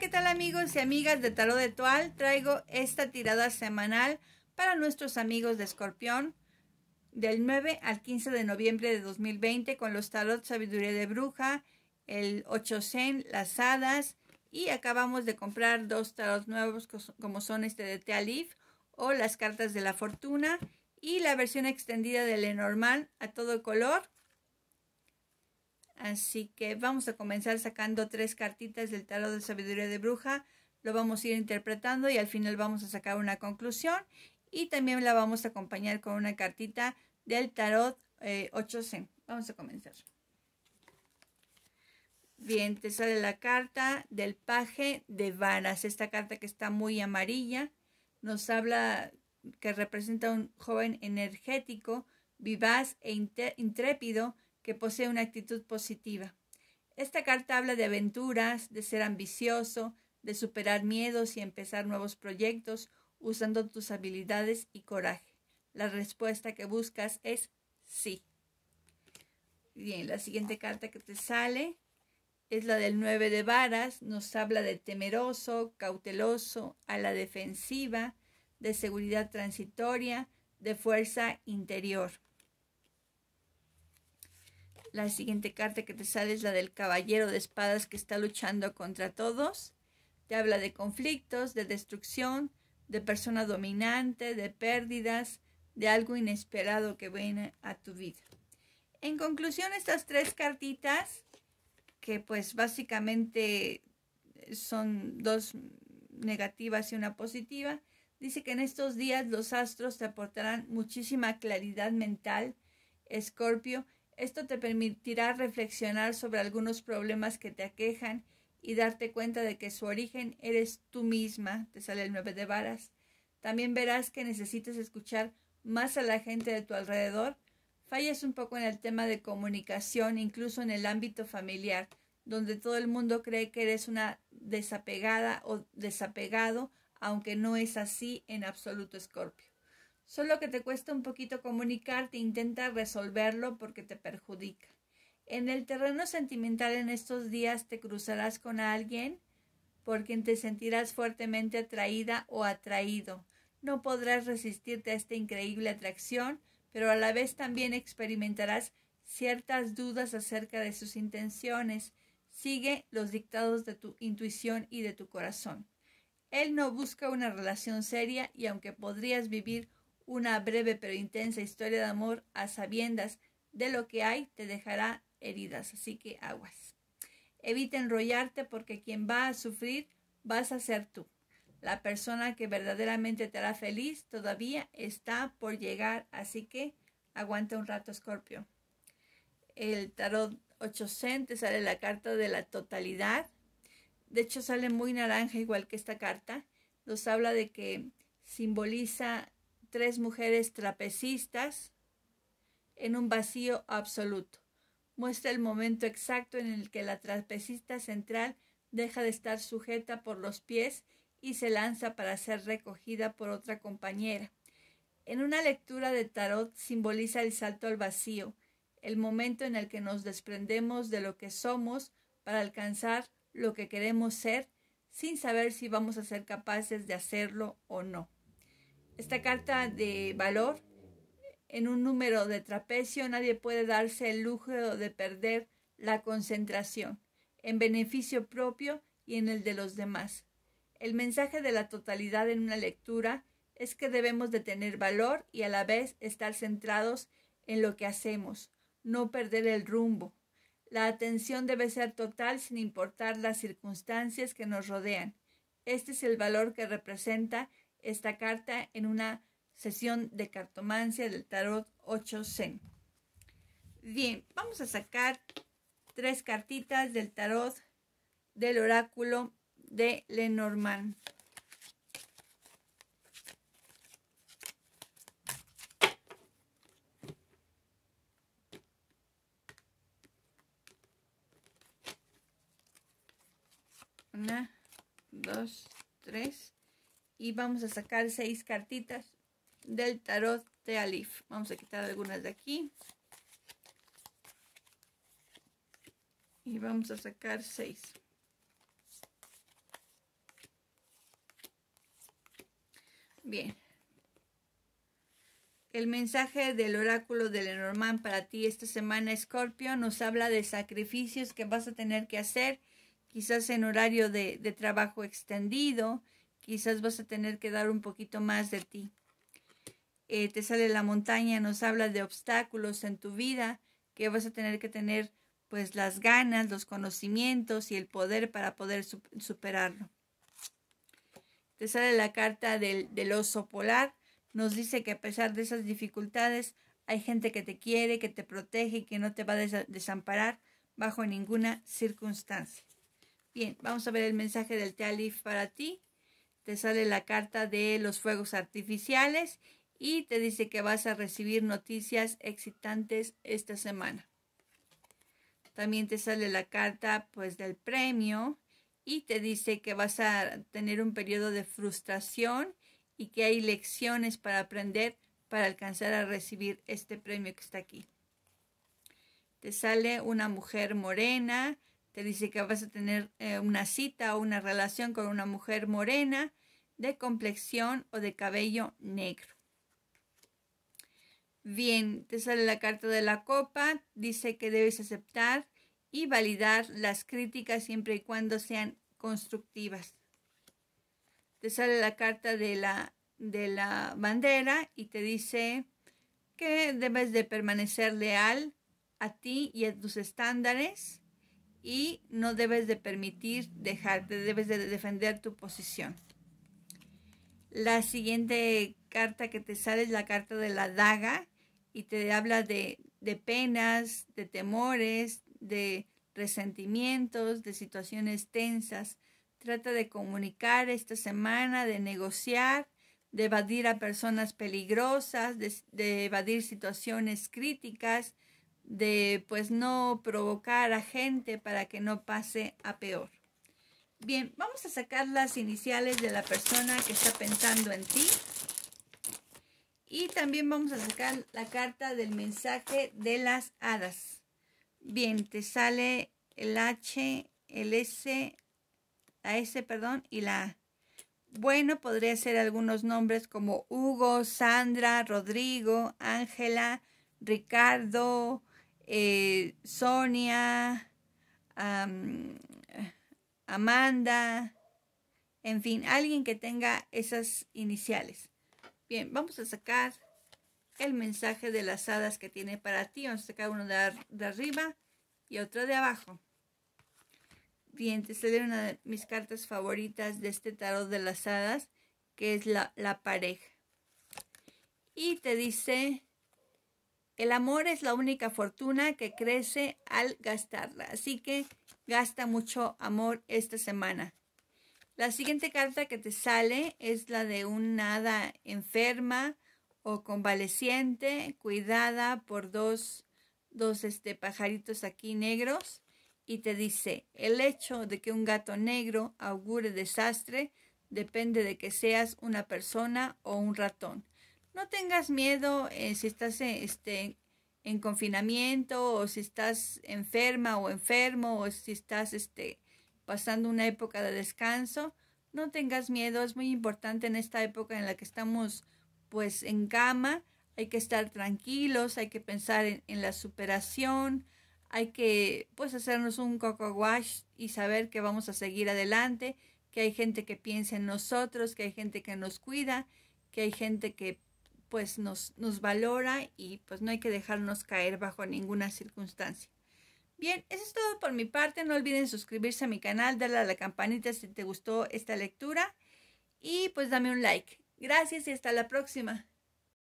¿qué tal amigos y amigas de Tarot de Toal? Traigo esta tirada semanal para nuestros amigos de Escorpión del 9 al 15 de noviembre de 2020 con los tarot Sabiduría de Bruja, el 8 Zen, las hadas y acabamos de comprar dos tarot nuevos como son este de Tealif o las cartas de la fortuna y la versión extendida de Lenormand a todo color Así que vamos a comenzar sacando tres cartitas del tarot de sabiduría de bruja. Lo vamos a ir interpretando y al final vamos a sacar una conclusión. Y también la vamos a acompañar con una cartita del tarot 8C. Eh, vamos a comenzar. Bien, te sale la carta del paje de varas. Esta carta que está muy amarilla nos habla que representa a un joven energético, vivaz e intrépido que posee una actitud positiva. Esta carta habla de aventuras, de ser ambicioso, de superar miedos y empezar nuevos proyectos usando tus habilidades y coraje. La respuesta que buscas es sí. Bien, la siguiente carta que te sale es la del 9 de varas. Nos habla de temeroso, cauteloso, a la defensiva, de seguridad transitoria, de fuerza interior. La siguiente carta que te sale es la del caballero de espadas que está luchando contra todos. Te habla de conflictos, de destrucción, de persona dominante, de pérdidas, de algo inesperado que viene a tu vida. En conclusión, estas tres cartitas, que pues básicamente son dos negativas y una positiva, dice que en estos días los astros te aportarán muchísima claridad mental, Escorpio, esto te permitirá reflexionar sobre algunos problemas que te aquejan y darte cuenta de que su origen eres tú misma, te sale el 9 de varas. También verás que necesitas escuchar más a la gente de tu alrededor. Fallas un poco en el tema de comunicación, incluso en el ámbito familiar, donde todo el mundo cree que eres una desapegada o desapegado, aunque no es así en absoluto, Escorpio solo que te cuesta un poquito comunicarte, intenta resolverlo porque te perjudica. En el terreno sentimental en estos días te cruzarás con alguien por quien te sentirás fuertemente atraída o atraído. No podrás resistirte a esta increíble atracción, pero a la vez también experimentarás ciertas dudas acerca de sus intenciones. Sigue los dictados de tu intuición y de tu corazón. Él no busca una relación seria y aunque podrías vivir una breve pero intensa historia de amor a sabiendas de lo que hay te dejará heridas, así que aguas. Evita enrollarte porque quien va a sufrir vas a ser tú. La persona que verdaderamente te hará feliz todavía está por llegar, así que aguanta un rato, Scorpio. El tarot 800 te sale la carta de la totalidad. De hecho, sale muy naranja, igual que esta carta. Nos habla de que simboliza tres mujeres trapecistas en un vacío absoluto. Muestra el momento exacto en el que la trapecista central deja de estar sujeta por los pies y se lanza para ser recogida por otra compañera. En una lectura de tarot simboliza el salto al vacío, el momento en el que nos desprendemos de lo que somos para alcanzar lo que queremos ser sin saber si vamos a ser capaces de hacerlo o no esta carta de valor en un número de trapecio, nadie puede darse el lujo de perder la concentración en beneficio propio y en el de los demás. El mensaje de la totalidad en una lectura es que debemos de tener valor y a la vez estar centrados en lo que hacemos, no perder el rumbo. La atención debe ser total sin importar las circunstancias que nos rodean. Este es el valor que representa esta carta en una sesión de cartomancia del tarot 8 Zen. Bien, vamos a sacar tres cartitas del tarot del oráculo de Lenormand. Una, dos, tres y vamos a sacar seis cartitas del tarot de Alif. Vamos a quitar algunas de aquí. Y vamos a sacar seis. Bien. El mensaje del oráculo de Lenormand para ti esta semana, Escorpio, nos habla de sacrificios que vas a tener que hacer, quizás en horario de, de trabajo extendido, quizás vas a tener que dar un poquito más de ti. Eh, te sale la montaña, nos habla de obstáculos en tu vida, que vas a tener que tener pues las ganas, los conocimientos y el poder para poder superarlo. Te sale la carta del, oso polar, nos dice que a pesar de esas dificultades, hay gente que te quiere, que te protege y que no te va a desamparar bajo ninguna circunstancia. Bien, vamos a ver el mensaje del Tealif para ti te sale la carta de los fuegos artificiales y te dice que vas a recibir noticias excitantes esta semana. También te sale la carta pues del premio y te dice que vas a tener un periodo de frustración y que hay lecciones para aprender para alcanzar a recibir este premio que está aquí. Te sale una mujer morena te dice que vas a tener eh, una cita o una relación con una mujer morena, de complexión o de cabello negro. Bien, te sale la carta de la copa, dice que debes aceptar y validar las críticas siempre y cuando sean constructivas. Te sale la carta de la, de la bandera y te dice que debes de permanecer leal a ti y a tus estándares y no debes de permitir dejarte, debes de defender tu posición. La siguiente carta que te sale es la carta de la daga y te habla de, penas, de temores, de resentimientos, de situaciones tensas. Trata de comunicar esta semana, de negociar, de evadir a personas peligrosas, de evadir situaciones críticas, de pues no provocar a gente para que no pase a peor. Bien, vamos a sacar las iniciales de la persona que está pensando en ti. Y también vamos a sacar la carta del mensaje de las hadas. Bien, te sale el H, el S, la S, perdón, y la A. Bueno, podría ser algunos nombres como Hugo, Sandra, Rodrigo, Ángela, Ricardo, eh, Sonia, Amanda, en fin, alguien que tenga esas iniciales. Bien, vamos a sacar el mensaje de las hadas que tiene para ti. Vamos a sacar uno de, arriba y otro de abajo. Bien, te sale una de mis cartas favoritas de este tarot de las hadas, que es la pareja. Y te dice el amor es la única fortuna que crece al gastarla. Así que gasta mucho amor esta semana. La siguiente carta que te sale es la de una hada enferma o convaleciente, cuidada por dos, este, pajaritos aquí negros. Y te dice, el hecho de que un gato negro augure desastre depende de que seas una persona o un ratón no tengas miedo eh, si estás en, eh, este, en confinamiento o si estás enferma o enfermo o si estás este, pasando una época de descanso. No tengas miedo, es muy importante en esta época en la que estamos pues en cama, hay que estar tranquilos, hay que pensar en, la superación, hay que pues hacernos un coco wash y saber que vamos a seguir adelante, que hay gente que piensa en nosotros, que hay gente que nos cuida, que hay gente que pues nos, nos valora y pues no hay que dejarnos caer bajo ninguna circunstancia. Bien, eso es todo por mi parte. No olviden suscribirse a mi canal, darle a la campanita si te gustó esta lectura y pues dame un like. Gracias y hasta la próxima.